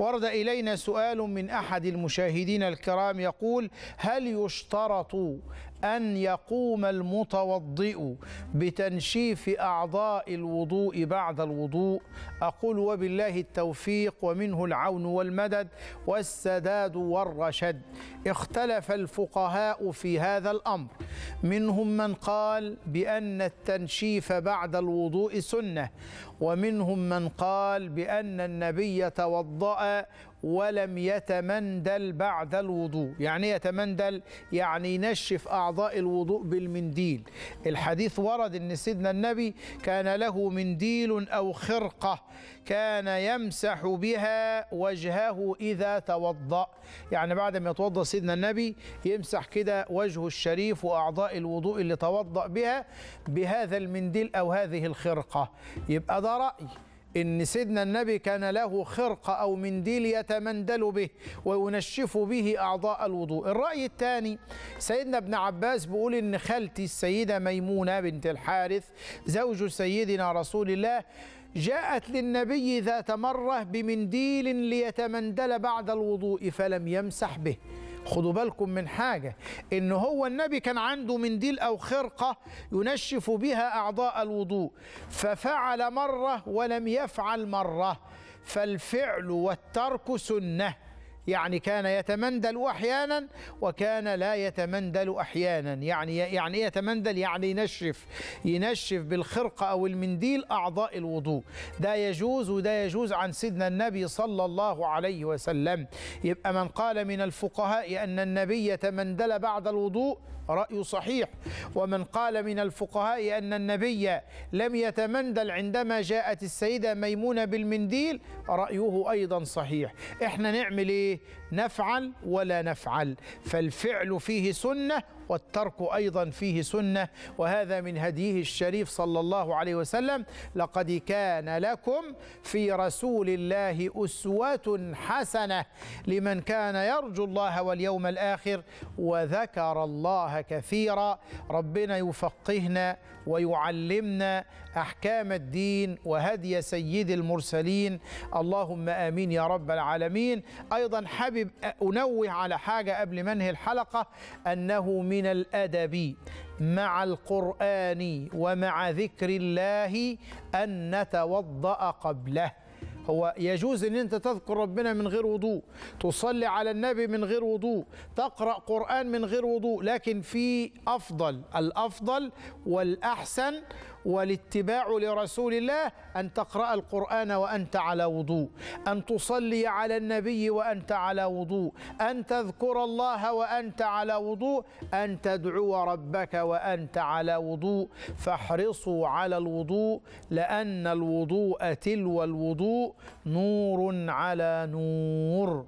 ورد إلينا سؤال من أحد المشاهدين الكرام يقول هل يشترط أن يقوم المتوضئ بتنشيف أعضاء الوضوء بعد الوضوء أقول وبالله التوفيق ومنه العون والمدد والسداد والرشد اختلف الفقهاء في هذا الأمر منهم من قال بأن التنشيف بعد الوضوء سنة ومنهم من قال بأن النبي توضأ ولم يتمندل بعد الوضوء يعني إيه يتمندل يعني ينشف أعضاء الوضوء بالمنديل الحديث ورد أن سيدنا النبي كان له منديل أو خرقة كان يمسح بها وجهه إذا توضأ يعني بعد ما يتوضأ سيدنا النبي يمسح كده وجهه الشريف وأعضاء الوضوء اللي توضأ بها بهذا المنديل أو هذه الخرقة يبقى ده رأي إن سيدنا النبي كان له خرقة أو منديل يتمندل به وينشف به أعضاء الوضوء الرأي الثاني سيدنا ابن عباس بيقول إن خالتي السيدة ميمونة بنت الحارث زوج سيدنا رسول الله جاءت للنبي ذات مرة بمنديل ليتمندل بعد الوضوء فلم يمسح به خدوا بالكم من حاجة إن هو النبي كان عنده منديل أو خرقة ينشف بها أعضاء الوضوء ففعل مرة ولم يفعل مرة فالفعل والترك سنه يعني كان يتمندل أحيانا وكان لا يتمندل أحيانا يعني يعني إيه يتمندل يعني ينشف ينشف بالخرقة أو المنديل أعضاء الوضوء ده يجوز وده يجوز عن سيدنا النبي صلى الله عليه وسلم يبقى من قال من الفقهاء أن النبي تمندل بعد الوضوء رأي صحيح ومن قال من الفقهاء أن النبي لم يتمندل عندما جاءت السيدة ميمونة بالمنديل رأيه أيضا صحيح احنا نعمل ايه نفعل ولا نفعل فالفعل فيه سنه والترك أيضا فيه سنة وهذا من هديه الشريف صلى الله عليه وسلم لقد كان لكم في رسول الله أسوة حسنة لمن كان يرجو الله واليوم الآخر وذكر الله كثيرا ربنا يفقهنا ويعلمنا أحكام الدين وهدي سيد المرسلين اللهم آمين يا رب العالمين أيضا حابب أنوه على حاجة قبل ما أنهي الحلقة أنه من من الادب مع القران ومع ذكر الله ان نتوضا قبله هو يجوز ان انت تذكر ربنا من غير وضوء تصلي على النبي من غير وضوء تقرا قران من غير وضوء لكن في افضل الافضل والاحسن والاتباع لرسول الله أن تقرأ القرآن وأنت على وضوء أن تصلي على النبي وأنت على وضوء أن تذكر الله وأنت على وضوء أن تدعو ربك وأنت على وضوء فاحرصوا على الوضوء لأن الوضوء تلو الوضوء نور على نور